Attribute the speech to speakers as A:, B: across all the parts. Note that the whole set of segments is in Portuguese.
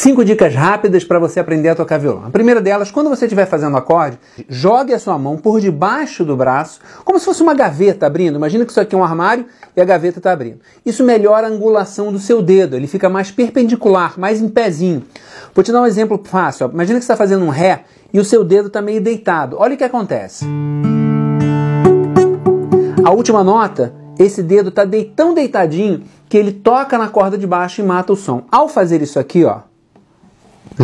A: Cinco dicas rápidas para você aprender a tocar violão. A primeira delas, quando você estiver fazendo acorde, jogue a sua mão por debaixo do braço, como se fosse uma gaveta abrindo. Imagina que isso aqui é um armário e a gaveta está abrindo. Isso melhora a angulação do seu dedo, ele fica mais perpendicular, mais em pezinho. Vou te dar um exemplo fácil. Imagina que você está fazendo um ré e o seu dedo está meio deitado. Olha o que acontece. A última nota esse dedo está de, tão deitadinho que ele toca na corda de baixo e mata o som. Ao fazer isso aqui, ó,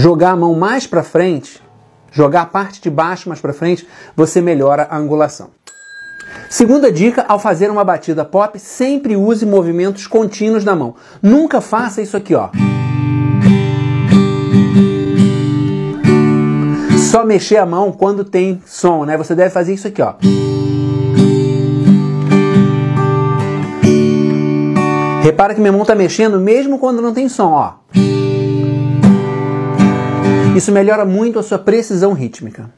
A: jogar a mão mais para frente, jogar a parte de baixo mais para frente, você melhora a angulação. Segunda dica, ao fazer uma batida pop, sempre use movimentos contínuos da mão. Nunca faça isso aqui, ó. Só mexer a mão quando tem som, né? Você deve fazer isso aqui, ó. Repara que minha mão está mexendo mesmo quando não tem som, ó. Uhum. Isso melhora muito a sua precisão rítmica.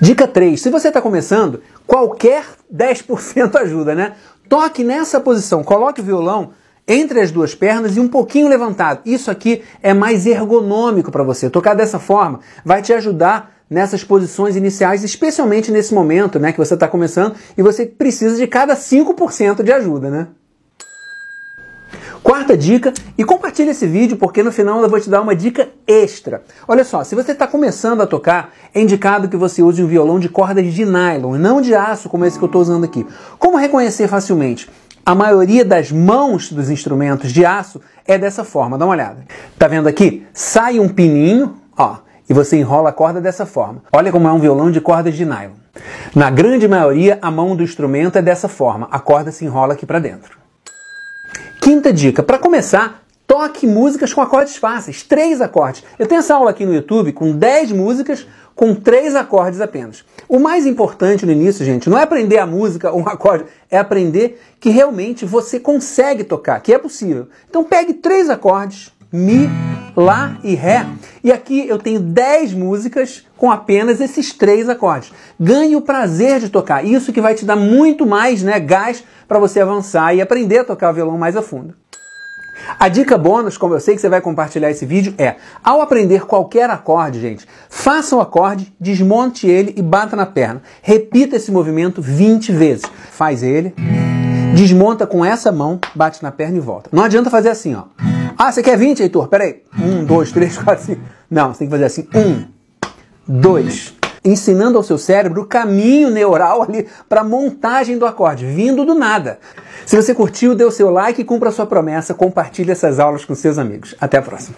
A: Dica 3. Se você está começando, qualquer 10% ajuda, né? Toque nessa posição, coloque o violão entre as duas pernas e um pouquinho levantado. Isso aqui é mais ergonômico para você. Tocar dessa forma vai te ajudar nessas posições iniciais, especialmente nesse momento né, que você está começando e você precisa de cada 5% de ajuda, né? Quarta dica, e compartilha esse vídeo porque no final eu vou te dar uma dica extra. Olha só, se você está começando a tocar, é indicado que você use um violão de cordas de nylon, não de aço como esse que eu estou usando aqui. Como reconhecer facilmente? A maioria das mãos dos instrumentos de aço é dessa forma, dá uma olhada. Tá vendo aqui? Sai um pininho, ó, e você enrola a corda dessa forma. Olha como é um violão de cordas de nylon. Na grande maioria, a mão do instrumento é dessa forma, a corda se enrola aqui para dentro. Quinta dica: para começar, toque músicas com acordes fáceis, três acordes. Eu tenho essa aula aqui no YouTube com 10 músicas com três acordes apenas. O mais importante no início, gente, não é aprender a música ou um acorde, é aprender que realmente você consegue tocar, que é possível. Então pegue três acordes, Mi, Lá e Ré e aqui eu tenho 10 músicas com apenas esses três acordes. Ganhe o prazer de tocar. Isso que vai te dar muito mais né, gás para você avançar e aprender a tocar violão mais a fundo. A dica bônus, como eu sei que você vai compartilhar esse vídeo, é: ao aprender qualquer acorde, gente, faça o acorde, desmonte ele e bata na perna. Repita esse movimento 20 vezes. Faz ele, desmonta com essa mão, bate na perna e volta. Não adianta fazer assim, ó. Ah, você quer 20, Heitor? Peraí. Um, dois, três, quatro, cinco. Não, você tem que fazer assim. Um, dois. Ensinando ao seu cérebro o caminho neural ali para montagem do acorde, vindo do nada. Se você curtiu, dê o seu like, cumpra a sua promessa, compartilhe essas aulas com seus amigos. Até a próxima.